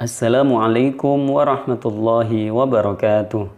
Assalamualaikum warahmatullahi wabarakatuh.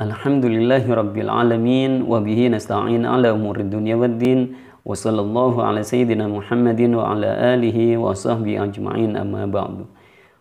Alhamdulillahi rabbil alamin wa bihi nasta'in ala umurid dunya waddin wa sallallahu ala sayyidina Muhammadin wa ala alihi wa sahbihi ajma'in amma ba'du.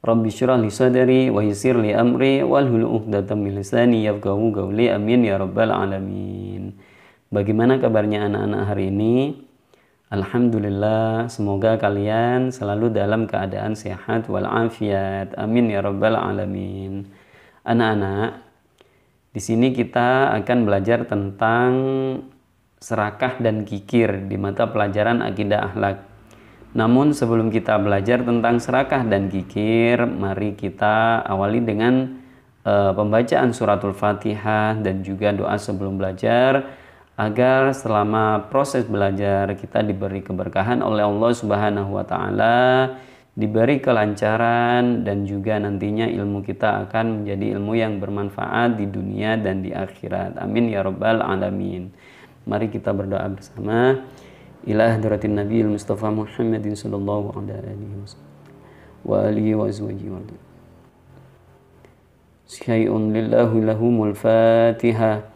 Rabbi syrah li sadari wa yisir li amri wa hulu uqdatan min lisani yafqahu qawli amin ya rabbal alamin. Bagaimana kabarnya anak-anak hari ini? Alhamdulillah, semoga kalian selalu dalam keadaan sehat walafiat. Amin ya rabbal alamin. Anak-anak, di sini kita akan belajar tentang serakah dan kikir di mata pelajaran akidah akhlak. Namun sebelum kita belajar tentang serakah dan kikir, mari kita awali dengan uh, pembacaan suratul Fatihah dan juga doa sebelum belajar agar selama proses belajar kita diberi keberkahan oleh Allah Subhanahu wa taala, diberi kelancaran dan juga nantinya ilmu kita akan menjadi ilmu yang bermanfaat di dunia dan di akhirat. Amin ya rabbal alamin. Mari kita berdoa bersama. Ilah Duratin Nabi Mustafa Muhammadin sallallahu alaihi wasallam wa alihi wa azwajihi wa Syai'un lillahu lahumul Fatihah.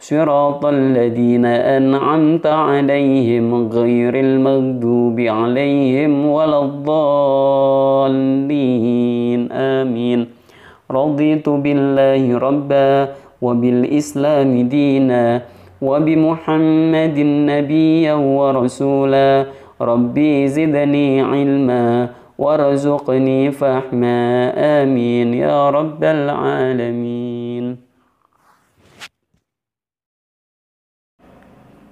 صراط الذين أنعمت عليهم غير المغضوب عليهم ولا الضالين آمين رضيت بالله ربا وبالإسلام دينا وبمحمد نبيا ورسولا ربي زدني علما وارزقني فحما آمين يا رب العالمين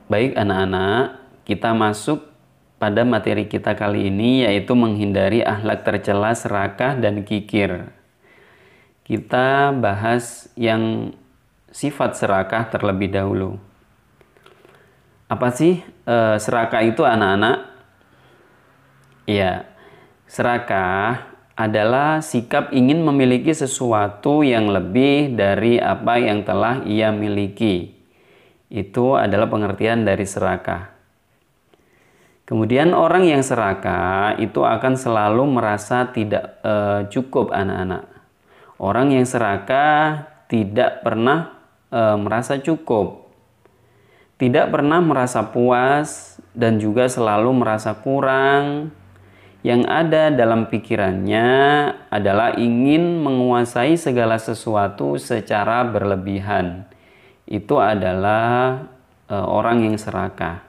Baik anak-anak, kita masuk pada materi kita kali ini yaitu menghindari ahlak tercela, serakah dan kikir. Kita bahas yang sifat serakah terlebih dahulu. Apa sih e, serakah itu anak-anak? Ya, serakah adalah sikap ingin memiliki sesuatu yang lebih dari apa yang telah ia miliki. Itu adalah pengertian dari serakah. Kemudian orang yang serakah itu akan selalu merasa tidak e, cukup anak-anak. Orang yang serakah tidak pernah e, merasa cukup. Tidak pernah merasa puas dan juga selalu merasa kurang. Yang ada dalam pikirannya adalah ingin menguasai segala sesuatu secara berlebihan itu adalah e, orang yang serakah.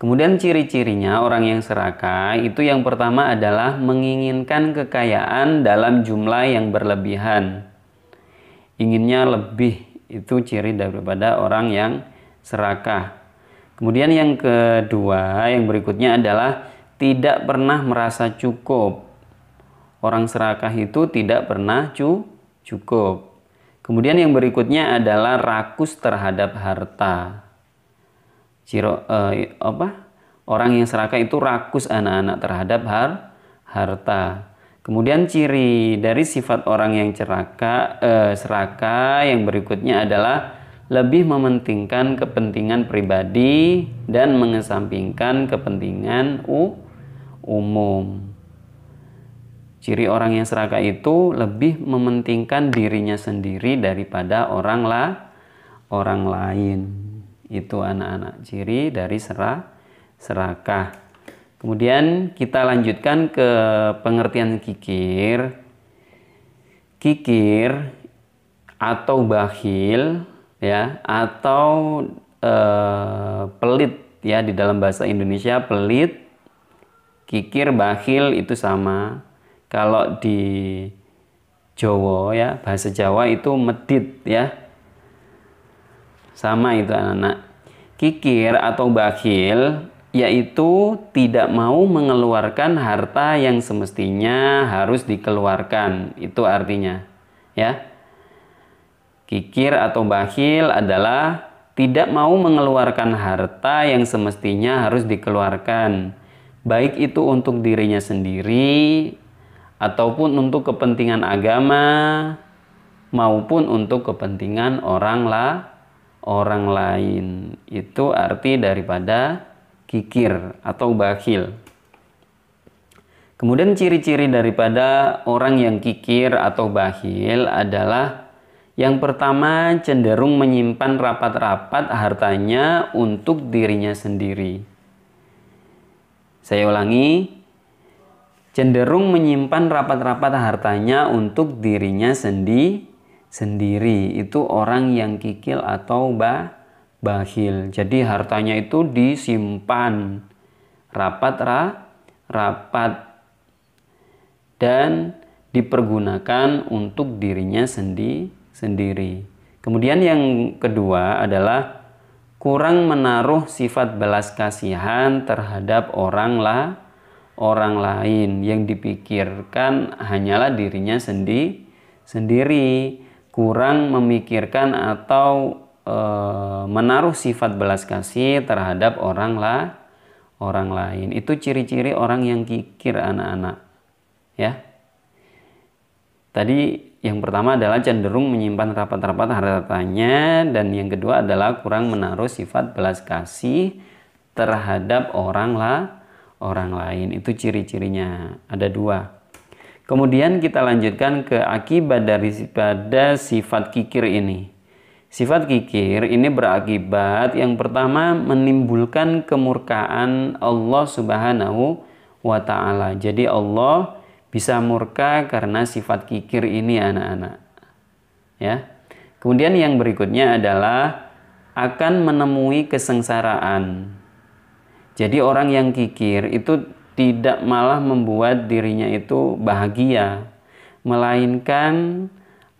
Kemudian ciri-cirinya orang yang serakah itu yang pertama adalah menginginkan kekayaan dalam jumlah yang berlebihan. Inginnya lebih itu ciri daripada orang yang serakah. Kemudian yang kedua, yang berikutnya adalah tidak pernah merasa cukup. Orang serakah itu tidak pernah cu cukup. Kemudian yang berikutnya adalah rakus terhadap harta. Ciro, eh, apa? Orang yang serakah itu rakus anak-anak terhadap har, harta. Kemudian ciri dari sifat orang yang ceraka, eh, serakah yang berikutnya adalah lebih mementingkan kepentingan pribadi dan mengesampingkan kepentingan u, umum. Ciri orang yang serakah itu lebih mementingkan dirinya sendiri daripada orang lah orang lain. Itu anak-anak ciri dari serah, serakah. Kemudian kita lanjutkan ke pengertian kikir. Kikir atau bakhil ya atau e, pelit ya di dalam bahasa Indonesia pelit, kikir, bakhil itu sama kalau di Jawa ya, bahasa Jawa itu medit ya. Sama itu anak-anak. Kikir atau bakhil yaitu tidak mau mengeluarkan harta yang semestinya harus dikeluarkan. Itu artinya, ya. Kikir atau bakhil adalah tidak mau mengeluarkan harta yang semestinya harus dikeluarkan, baik itu untuk dirinya sendiri ataupun untuk kepentingan agama maupun untuk kepentingan orang lah orang lain. Itu arti daripada kikir atau bakhil. Kemudian ciri-ciri daripada orang yang kikir atau bakhil adalah yang pertama cenderung menyimpan rapat-rapat hartanya untuk dirinya sendiri. Saya ulangi, cenderung menyimpan rapat-rapat hartanya untuk dirinya sendi sendiri. Itu orang yang kikil atau bah bahil Jadi hartanya itu disimpan rapat ra, rapat dan dipergunakan untuk dirinya sendi sendiri. Kemudian yang kedua adalah kurang menaruh sifat belas kasihan terhadap orang lah orang lain yang dipikirkan hanyalah dirinya sendi sendiri kurang memikirkan atau e, menaruh sifat belas kasih terhadap orang lah orang lain itu ciri-ciri orang yang kikir anak-anak ya tadi yang pertama adalah cenderung menyimpan rapat-rapat hartanya dan yang kedua adalah kurang menaruh sifat belas kasih terhadap orang lah orang lain. Itu ciri-cirinya. Ada dua. Kemudian kita lanjutkan ke akibat dari pada sifat kikir ini. Sifat kikir ini berakibat yang pertama menimbulkan kemurkaan Allah Subhanahu wa taala. Jadi Allah bisa murka karena sifat kikir ini anak-anak. Ya. Kemudian yang berikutnya adalah akan menemui kesengsaraan. Jadi orang yang kikir itu tidak malah membuat dirinya itu bahagia, melainkan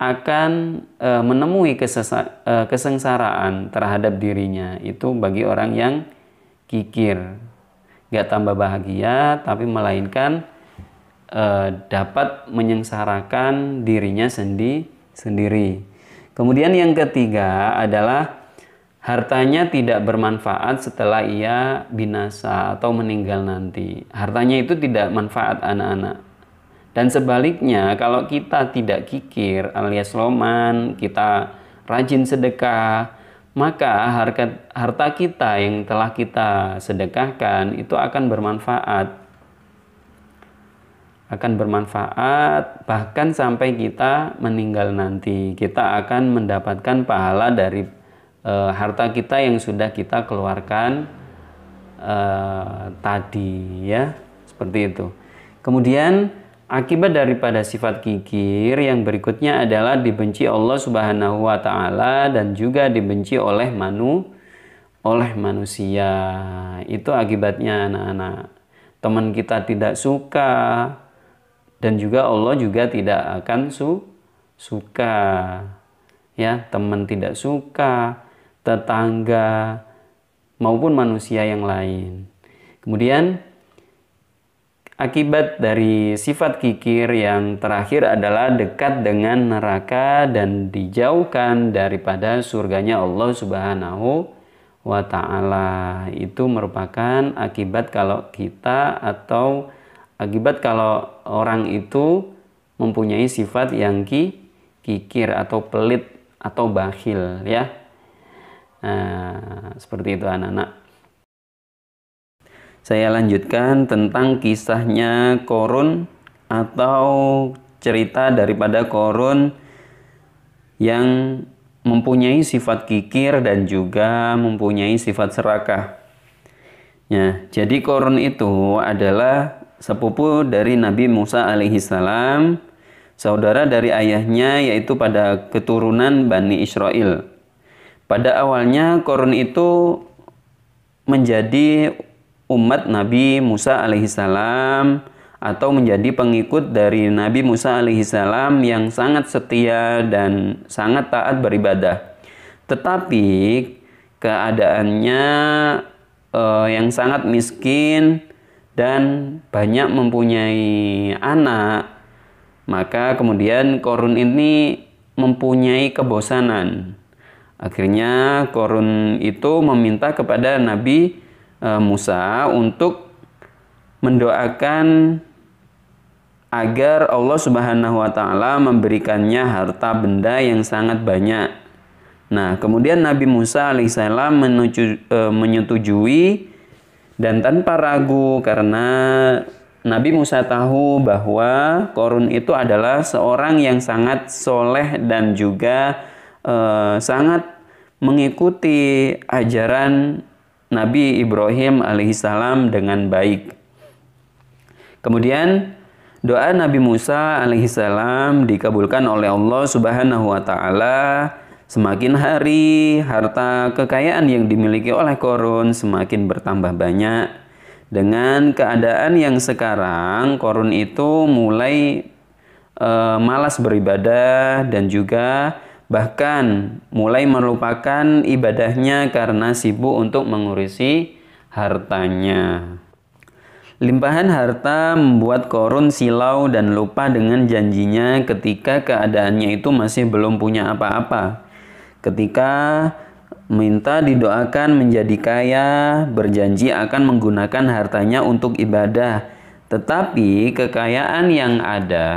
akan e, menemui kesesa, e, kesengsaraan terhadap dirinya. Itu bagi orang yang kikir, gak tambah bahagia, tapi melainkan e, dapat menyengsarakan dirinya sendi, sendiri. Kemudian yang ketiga adalah hartanya tidak bermanfaat setelah ia binasa atau meninggal nanti. Hartanya itu tidak manfaat anak-anak. Dan sebaliknya, kalau kita tidak kikir alias loman, kita rajin sedekah, maka harga, harta kita yang telah kita sedekahkan itu akan bermanfaat. Akan bermanfaat bahkan sampai kita meninggal nanti. Kita akan mendapatkan pahala dari e, harta kita yang sudah kita keluarkan e, tadi ya seperti itu. Kemudian akibat daripada sifat kikir yang berikutnya adalah dibenci Allah Subhanahu wa taala dan juga dibenci oleh manu oleh manusia. Itu akibatnya anak-anak. Teman kita tidak suka dan juga Allah juga tidak akan su suka ya teman tidak suka tetangga, maupun manusia yang lain. Kemudian, akibat dari sifat kikir yang terakhir adalah dekat dengan neraka dan dijauhkan daripada surganya Allah Subhanahu wa Ta'ala. Itu merupakan akibat kalau kita atau akibat kalau orang itu mempunyai sifat yang kikir atau pelit atau bakhil ya Eh, seperti itu anak-anak. Saya lanjutkan tentang kisahnya Korun atau cerita daripada Korun yang mempunyai sifat kikir dan juga mempunyai sifat serakah. Ya, jadi Korun itu adalah sepupu dari Nabi Musa alaihissalam, saudara dari ayahnya yaitu pada keturunan Bani Israel. Pada awalnya korun itu menjadi umat Nabi Musa alaihissalam atau menjadi pengikut dari Nabi Musa alaihissalam yang sangat setia dan sangat taat beribadah. Tetapi keadaannya eh, yang sangat miskin dan banyak mempunyai anak, maka kemudian korun ini mempunyai kebosanan Akhirnya Korun itu meminta kepada Nabi e, Musa untuk mendoakan agar Allah Subhanahu wa taala memberikannya harta benda yang sangat banyak. Nah, kemudian Nabi Musa alaihissalam e, menyetujui dan tanpa ragu karena Nabi Musa tahu bahwa Korun itu adalah seorang yang sangat soleh dan juga e, sangat mengikuti ajaran Nabi Ibrahim alaihissalam dengan baik. Kemudian doa Nabi Musa alaihissalam dikabulkan oleh Allah Subhanahu wa taala. Semakin hari harta kekayaan yang dimiliki oleh Korun semakin bertambah banyak. Dengan keadaan yang sekarang Korun itu mulai e, malas beribadah dan juga bahkan mulai melupakan ibadahnya karena sibuk untuk mengurusi hartanya. Limpahan harta membuat korun silau dan lupa dengan janjinya ketika keadaannya itu masih belum punya apa-apa. Ketika minta didoakan menjadi kaya, berjanji akan menggunakan hartanya untuk ibadah. Tetapi kekayaan yang ada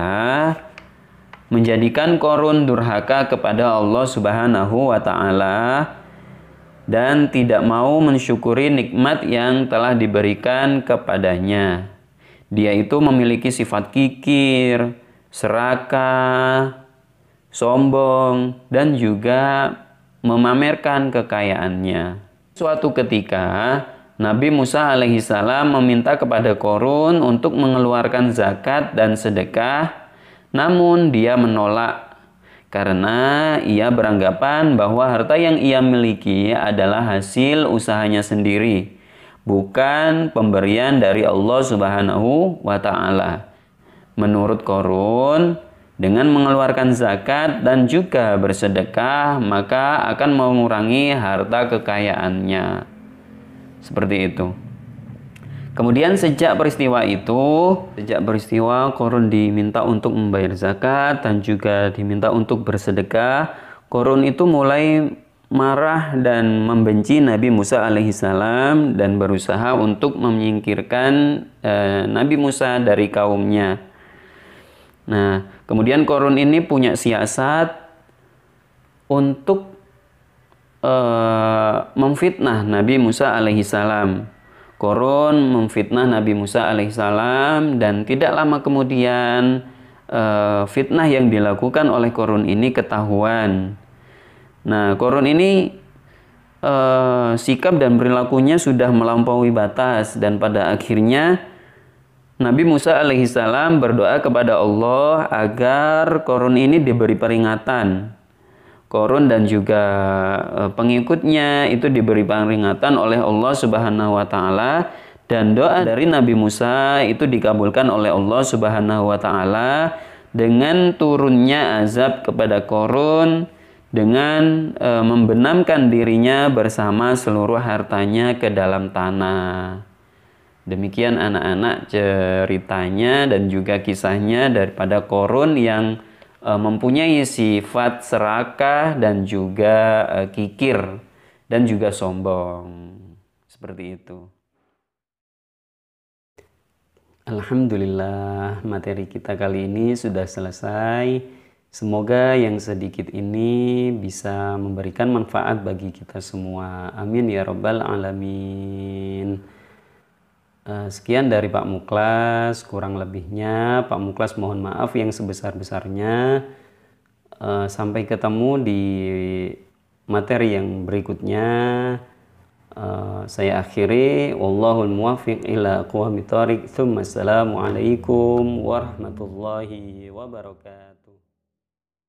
menjadikan korun durhaka kepada Allah Subhanahu wa taala dan tidak mau mensyukuri nikmat yang telah diberikan kepadanya. Dia itu memiliki sifat kikir, serakah, sombong dan juga memamerkan kekayaannya. Suatu ketika Nabi Musa alaihissalam meminta kepada Korun untuk mengeluarkan zakat dan sedekah namun dia menolak karena ia beranggapan bahwa harta yang ia miliki adalah hasil usahanya sendiri, bukan pemberian dari Allah Subhanahu wa taala. Menurut Korun, dengan mengeluarkan zakat dan juga bersedekah, maka akan mengurangi harta kekayaannya. Seperti itu. Kemudian sejak peristiwa itu, sejak peristiwa korun diminta untuk membayar zakat dan juga diminta untuk bersedekah, korun itu mulai marah dan membenci Nabi Musa alaihissalam dan berusaha untuk menyingkirkan eh, Nabi Musa dari kaumnya. Nah, kemudian korun ini punya siasat untuk eh, memfitnah Nabi Musa alaihissalam Korun memfitnah Nabi Musa alaihissalam dan tidak lama kemudian eh, fitnah yang dilakukan oleh Korun ini ketahuan. Nah, Korun ini eh, sikap dan perilakunya sudah melampaui batas dan pada akhirnya Nabi Musa alaihissalam berdoa kepada Allah agar Korun ini diberi peringatan Korun dan juga eh, pengikutnya itu diberi peringatan oleh Allah Subhanahu wa taala dan doa dari Nabi Musa itu dikabulkan oleh Allah Subhanahu wa taala dengan turunnya azab kepada Korun dengan e, membenamkan dirinya bersama seluruh hartanya ke dalam tanah. Demikian anak-anak ceritanya dan juga kisahnya daripada Korun yang E, mempunyai sifat serakah dan juga e, kikir dan juga sombong. Seperti itu. Alhamdulillah, materi kita kali ini sudah selesai. Semoga yang sedikit ini bisa memberikan manfaat bagi kita semua. Amin ya Rabbal 'Alamin. Eh, sekian dari Pak Muklas, kurang lebihnya Pak Muklas mohon maaf yang sebesar-besarnya. Eh, sampai ketemu di materi yang berikutnya. Eh, saya akhiri. Wallahul muwafiq ila aqwamit thumma assalamualaikum warahmatullahi wabarakatuh.